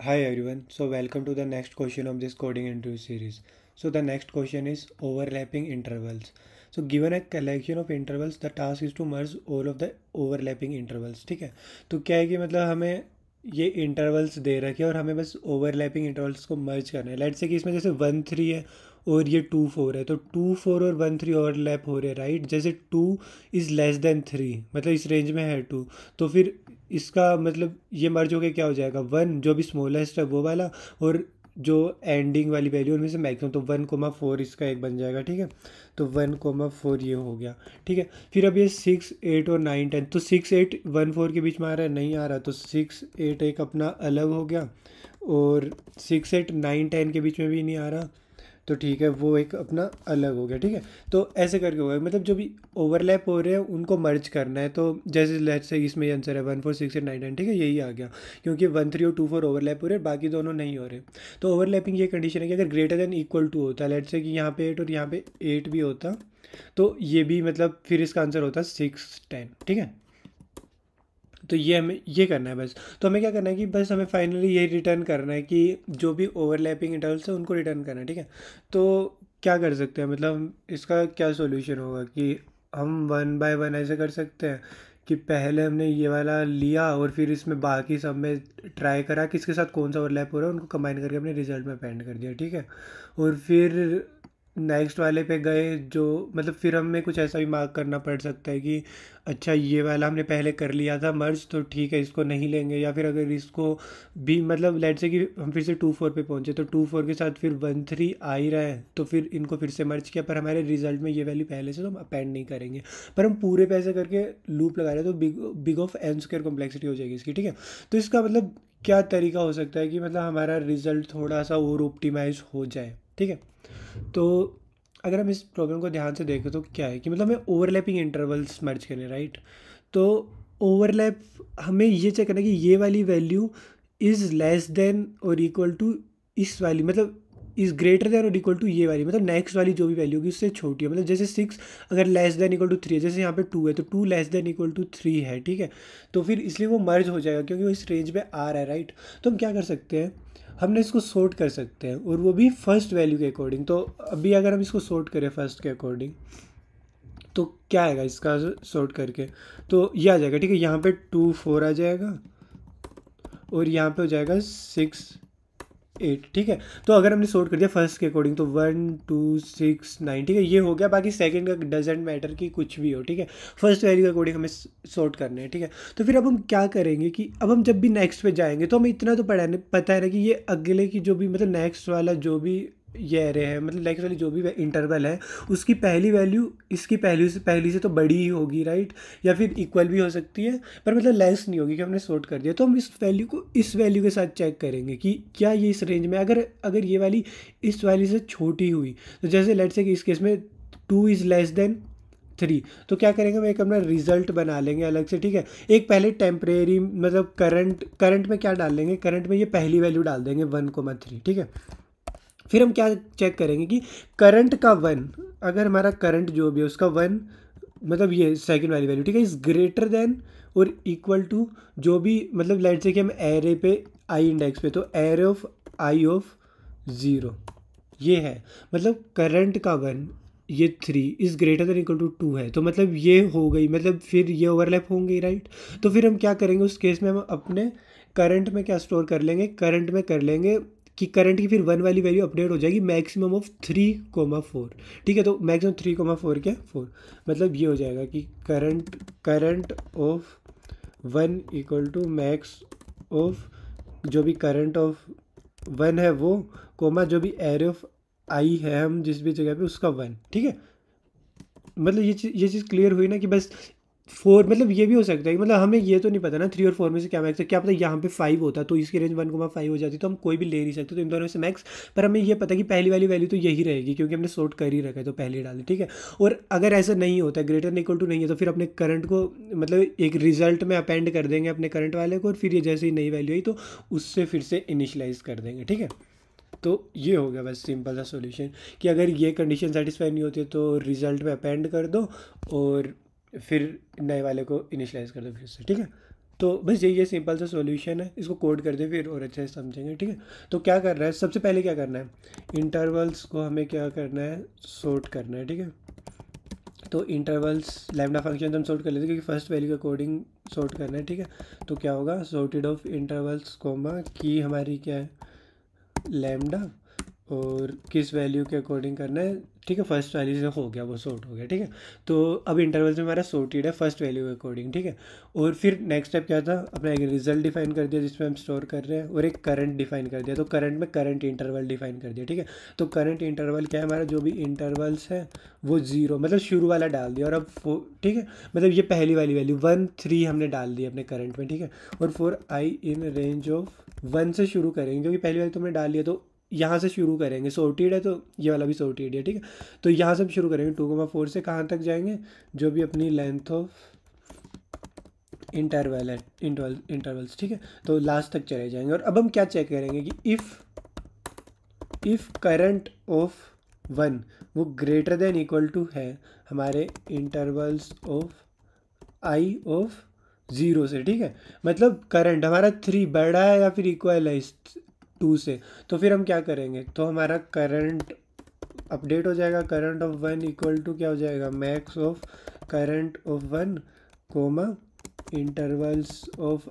Hi everyone, so welcome to the next question of this coding interview series. So the next question is overlapping intervals. So given a collection of intervals, the task is to merge all of the overlapping intervals. ठीक है तो क्या है कि मतलब हमें ये intervals दे रखे हैं और हमें बस ओवरलैपिंग इंटरवल्स को मर्ज करना है लेट से कि इसमें जैसे वन थ्री है और ये टू फोर है तो टू फोर और वन थ्री ओवरलैप हो रहे हैं राइट जैसे two is less than three मतलब इस रेंज में है टू तो फिर इसका मतलब ये मर्ज होकर क्या हो जाएगा वन जो भी स्मॉलेस्ट है वो वाला और जो एंडिंग वाली वैल्यू उनमें से मैक्सिमम तो वन कोमा फोर इसका एक बन जाएगा ठीक है तो वन कोमा फोर ये हो गया ठीक है फिर अब ये सिक्स एट और नाइन टेन तो सिक्स एट वन फोर के बीच में आ रहा है नहीं आ रहा तो सिक्स एट एक अपना अलग हो गया और सिक्स एट नाइन टेन के बीच में भी नहीं आ रहा तो ठीक है वो एक अपना अलग हो गया ठीक है तो ऐसे करके होगा मतलब जो भी ओवरलैप हो रहे हैं उनको मर्ज करना है तो जैसे लेट्स से इसमें आंसर है one four six eight nine nine ठीक है यही आ गया क्योंकि वन थ्री और टू फोर ओवरलैप हो रहे हैं बाकी दोनों नहीं हो रहे तो ओवरलैपिंग ये कंडीशन है कि अगर ग्रेटर देन इक्वल टू होता है लेट्स से कि यहाँ पे एट और यहाँ पे एट भी होता तो ये भी मतलब फिर इसका आंसर होता सिक्स टेन ठीक है तो ये हमें ये करना है बस तो हमें क्या करना है कि बस हमें फाइनली ये रिटर्न करना है कि जो भी ओवरलैपिंग इंटरवल्स है उनको रिटर्न करना है ठीक है तो क्या कर सकते हैं मतलब इसका क्या सोल्यूशन होगा कि हम वन बाय वन ऐसे कर सकते हैं कि पहले हमने ये वाला लिया और फिर इसमें बाकी सब में ट्राई करा किसके साथ कौन सा ओवरलैप हो रहा है उनको कंबाइन करके अपने रिजल्ट में पेंड कर दिया ठीक है और फिर नेक्स्ट वाले पे गए जो मतलब फिर हमें कुछ ऐसा भी मार्क करना पड़ सकता है कि अच्छा ये वाला हमने पहले कर लिया था मर्ज तो ठीक है इसको नहीं लेंगे या फिर अगर इसको भी मतलब लेट से कि हम फिर से टू फोर पर पहुँचे तो टू फोर के साथ फिर वन थ्री आ ही रहा है तो फिर इनको फिर से मर्ज किया पर हमारे रिजल्ट में ये वैल्यू पहले से तो हम अपेंड नहीं करेंगे पर हम पूरे पैसे करके लूप लगा रहे हैं तो big big of n square complexity हो जाएगी इसकी ठीक है तो इसका मतलब क्या तरीका हो सकता है कि मतलब हमारा रिजल्ट थोड़ा सा और ऑप्टिमाइज हो जाए ठीक है तो अगर हम इस प्रॉब्लम को ध्यान से देखें तो क्या है कि मतलब हमें ओवरलैपिंग इंटरवल्स मर्ज करने राइट तो ओवरलैप हमें ये चेक करना कि ये वाली वैल्यू इज़ लेस देन और इक्वल टू इस वाली मतलब इज़ ग्रेटर देन और इक्वल टू ये वाली मतलब नेक्स्ट वाली जो भी वैल्यू होगी उससे छोटी है मतलब जैसे सिक्स अगर less than equal to three है जैसे यहाँ पे टू है तो two less than equal to three है ठीक है तो फिर इसलिए वो मर्ज हो जाएगा क्योंकि वो इस रेंज में आ रहा है राइट तो हम क्या कर सकते हैं हमने इसको सोर्ट कर सकते हैं और वो भी फर्स्ट वैल्यू के अकॉर्डिंग तो अभी अगर हम इसको सोर्ट करें फर्स्ट के अकॉर्डिंग तो क्या आएगा इसका सॉर्ट करके तो ये आ जाएगा ठीक है यहाँ पे टू फोर आ जाएगा और यहाँ पे हो जाएगा सिक्स एट ठीक है तो अगर हमने सोर्ट कर दिया फर्स्ट के अकॉर्डिंग तो वन टू सिक्स नाइन ठीक है ये हो गया बाकी सेकंड का डजेंट मैटर कि कुछ भी हो ठीक है फर्स्ट वैल्यू के अकॉर्डिंग हमें सॉर्ट करना है ठीक है तो फिर अब हम क्या करेंगे कि अब हम जब भी नेक्स्ट पे जाएंगे तो हमें इतना तो पढ़ा पता है ना कि ये अगले की जो भी मतलब नेक्स्ट वाला जो भी ये रे है मतलब लाइक वाली जो भी इंटरवल है उसकी पहली वैल्यू इसकी पहली से पहली से तो बड़ी ही होगी राइट या फिर इक्वल भी हो सकती है पर मतलब लेस नहीं होगी कि हमने सॉर्ट कर दिया तो हम इस वैल्यू को इस वैल्यू के साथ चेक करेंगे कि क्या ये इस रेंज में अगर अगर ये वाली इस वैल्यू से छोटी हुई तो जैसे लेट से कि इस केस में two is less than three तो क्या करेंगे हम एक अपना रिजल्ट बना लेंगे अलग से ठीक है एक पहले टेम्परेरी मतलब करंट करंट में क्या डाल लेंगे करंट में ये पहली वैल्यू डाल देंगे वन को मत थ्री ठीक है फिर हम क्या चेक करेंगे कि करंट का वन अगर हमारा करंट जो भी है उसका वन मतलब ये सेकंड वाली वैल्यू ठीक है इज़ ग्रेटर देन और इक्वल टू जो भी मतलब लाइट से कि हम एरे पे आई इंडेक्स पे तो array of I of zero ये है मतलब करंट का वन ये three is greater than equal to two है तो मतलब ये हो गई मतलब फिर ये ओवरलैप होंगे राइट तो फिर हम क्या करेंगे उस केस में हम अपने करंट में क्या स्टोर कर लेंगे करंट में कर लेंगे कि करंट की फिर वन वाली वैल्यू अपडेट हो जाएगी maximum of three comma four ठीक है तो मैक्सिमम थ्री कोमा फोर क्या फोर मतलब ये हो जाएगा कि current current of one equal to max of जो भी करंट ऑफ वन है वो कोमा जो भी एरे ऑफ आई है हम जिस भी जगह पे उसका वन ठीक है मतलब ये चीज़ ये चीज़ क्लियर हुई ना कि बस फोर मतलब ये भी हो सकता है मतलब हमें ये तो नहीं पता ना थ्री और फोर में से क्या मैक्स है क्या पता यहाँ पे फाइव होता तो इसकी रेंज वन को फाइव हो जाती तो हम कोई भी ले नहीं सकते तो इन दोनों से मैक्स पर हमें ये पता कि पहली वाली वैल्यू तो यही रहेगी क्योंकि हमने सोर्ट कर ही रखा है तो पहले डाली ठीक है और अगर ऐसा नहीं होता है ग्रेटर इक्वल टू नहीं है तो फिर अपने करंट को मतलब एक रिजल्ट में अपेंड कर देंगे अपने करंट वाले को और फिर ये जैसे ही नई वैल्यू आई तो उससे फिर से इनिशलाइज कर देंगे ठीक है तो ये हो गया बस सिंपल सा सॉल्यूशन कि अगर ये कंडीशन सेटिस्फाई नहीं होती तो रिज़ल्ट में अपेंड कर दो और फिर नए वाले को इनिशलाइज कर दो फिर से ठीक है तो बस यही है सिंपल सा सॉल्यूशन है इसको कोड कर दे फिर और अच्छे से समझेंगे ठीक है तो क्या करना है सबसे पहले क्या करना है इंटरवल्स को हमें क्या करना है सॉर्ट करना है ठीक है तो इंटरवल्स लैमडा फंक्शन हम सॉर्ट कर लेते हैं क्योंकि फर्स्ट वैल्यू के अकॉर्डिंग सॉर्ट करना है ठीक है तो क्या होगा सॉर्टेड ऑफ इंटरवल्स कोमा की हमारी क्या है लैमडा और किस वैल्यू के अकॉर्डिंग करना है ठीक है फर्स्ट वैल्यू से हो गया वो सॉर्ट हो गया ठीक है तो अब इंटरवल्स में हमारा सॉर्टेड है फर्स्ट वैल्यू के अकॉर्डिंग ठीक है और फिर नेक्स्ट स्टेप क्या था अपना एक रिजल्ट डिफाइन कर दिया जिसमें हम स्टोर कर रहे हैं और एक करंट डिफाइन कर दिया तो करंट में करंट इंटरवल डिफाइन कर दिया ठीक है तो करंट इंटरवल क्या है हमारा जो भी इंटरवल्स है वो जीरो मतलब शुरू वाला डाल दिया और अब फोर ठीक है मतलब ये पहली वाली वैल्यू वन थ्री हमने डाल दी अपने करंट में ठीक है और for I in range of one से शुरू करेंगे क्योंकि पहली वाली तो हमने डाल लिया तो यहाँ से शुरू करेंगे सोर्टेड है तो ये वाला भी सोर्टेड है ठीक है तो यहाँ से शुरू करेंगे टू कोमा फोर से कहाँ तक जाएंगे जो भी अपनी लेंथ ऑफ इंटरवल है इंटरवल इंटरवल्स ठीक है तो लास्ट तक चले जाएंगे और अब हम क्या चेक करेंगे कि if if current of one वो ग्रेटर देन इक्वल टू है हमारे intervals of I of zero से ठीक है मतलब करंट हमारा थ्री बड़ा है या फिर इक्वल है इस टू से तो फिर हम क्या करेंगे तो हमारा करंट अपडेट हो जाएगा current of one equal to क्या हो जाएगा max of current of one comma intervals of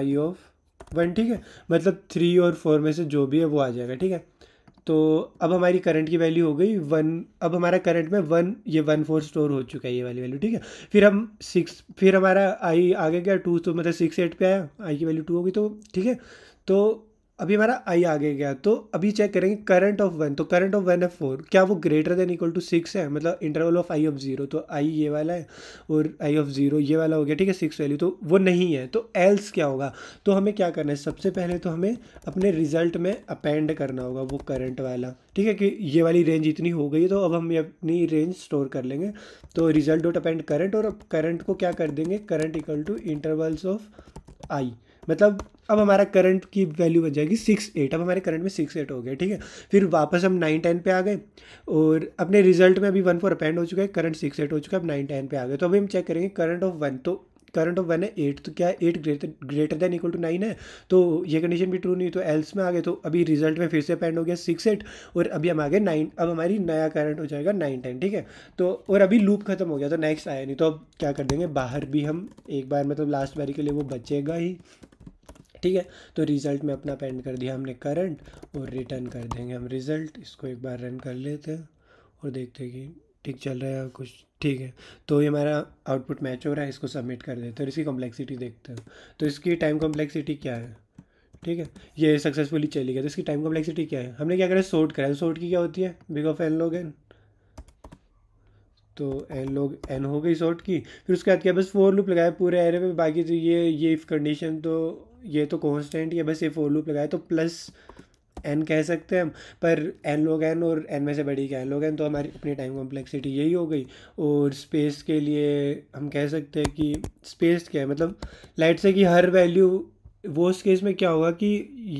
I of one ठीक है मतलब थ्री और फोर में से जो भी है वो आ जाएगा ठीक है तो अब हमारी करंट की वैल्यू हो गई वन अब हमारा करंट में वन ये वन फोर स्टोर हो चुका है ये वाली वैल्यू ठीक है फिर हम सिक्स फिर हमारा आई आगे गया टू तो मतलब सिक्स एट पे आया आई की वैल्यू टू होगी तो ठीक है तो अभी हमारा आई आगे गया तो अभी चेक करेंगे करंट ऑफ वन तो करंट ऑफ वन है फोर क्या वो greater than equal to six है मतलब interval of I of zero तो आई ये वाला है और आई ऑफ जीरो ये वाला हो गया ठीक है सिक्स वैल्यू तो वो नहीं है तो एल्स क्या होगा तो हमें क्या करना है सबसे पहले तो हमें अपने रिजल्ट में अपेंड करना होगा वो करंट वाला ठीक है कि ये वाली रेंज इतनी हो गई तो अब हम ये अपनी रेंज स्टोर कर लेंगे तो रिजल्ट डॉट अपेंड करंट और करंट को क्या कर देंगे current equal to intervals of I मतलब अब हमारा करंट की वैल्यू बन जाएगी सिक्स एट अब हमारे करंट में सिक्स एट हो गया ठीक है फिर वापस हम नाइन टेन पे आ गए और अपने रिजल्ट में अभी वन फोर अपेंड हो चुका है करंट सिक्स एट हो चुका है अब नाइन टेन पे आ गए तो अभी हम चेक करेंगे करंट ऑफ वन तो करंट ऑफ वन है एट तो क्या है eight greater greater than equal to nine है तो ये कंडीशन भी ट्रू नहीं तो एल्स में आ गए तो अभी रिजल्ट में फिर से पेंड हो गया सिक्स एट और अभी हम आ गए नाइन अब हमारी नया करंट हो जाएगा नाइन टेन ठीक है तो और अभी लूप खत्म हो गया तो नेक्स्ट आया नहीं तो अब क्या कर देंगे बाहर भी हम एक बार मतलब लास्ट बारी के लिए वो बचेगा ही ठीक है तो रिज़ल्ट में अपना पेंड कर दिया हमने करंट और रिटर्न कर देंगे हम रिज़ल्ट इसको एक बार रन कर लेते हैं और देखते हैं कि ठीक चल रहा है कुछ ठीक है तो ये हमारा आउटपुट मैच हो रहा है इसको सबमिट कर देते हैं और इसकी कॉम्प्लेक्सिटी देखते हैं तो इसकी टाइम कॉम्प्लेक्सिटी क्या है ठीक है ये सक्सेसफुली चली गई तो इसकी टाइम कॉम्प्लेक्सिटी क्या है हमने क्या करा सोर्ट करा सोर्ट की क्या होती है big of n log n तो एन लोग एन हो गई सोर्ट की फिर उसके बाद क्या बस फोर लूप लगाया पूरे एरे में बाकी तो ये ये इफ़ कंडीशन तो ये तो कॉन्स्टेंट है बस ये फोर लूप लगाया तो प्लस एन कह सकते हैं हम पर एन लोग एन और एन में से बड़ी क्या एन लोग एन तो हमारी अपनी टाइम कॉम्प्लेक्सिटी यही हो गई और स्पेस के लिए हम कह सकते हैं कि स्पेस क्या है मतलब लाइट से कि हर वैल्यू वो उस केस में क्या होगा कि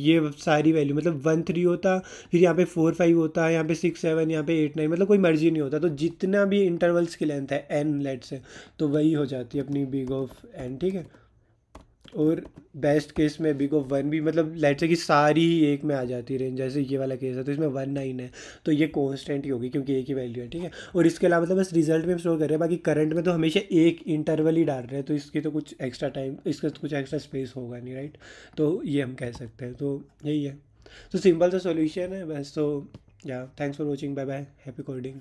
ये सारी वैल्यू मतलब वन थ्री होता फिर यहाँ पे फोर फाइव होता है यहाँ पे सिक्स सेवन यहाँ पे एट नाइन मतलब कोई मर्जी नहीं होता तो जितना भी इंटरवल्स की लेंथ है एन लेट से तो वही हो जाती है अपनी बिग ऑफ एन ठीक है और बेस्ट केस में बिको वन भी मतलब लेट से कि सारी ही एक में आ जाती रेंज जैसे ये वाला केस है तो इसमें वन नाइन है तो ये कॉन्स्टेंट ही होगी क्योंकि एक ही वैल्यू है ठीक है और इसके अलावा मतलब बस रिजल्ट में स्टोर कर रहे हैं बाकी करंट में तो हमेशा एक इंटरवल ही डाल रहे हैं तो इसकी तो कुछ एक्स्ट्रा टाइम इसका तो कुछ एक्स्ट्रा स्पेस होगा नहीं राइट तो ये हम कह सकते हैं तो यही है तो सिंपल सा सोल्यूशन है बस तो या thanks for watching bye bye happy coding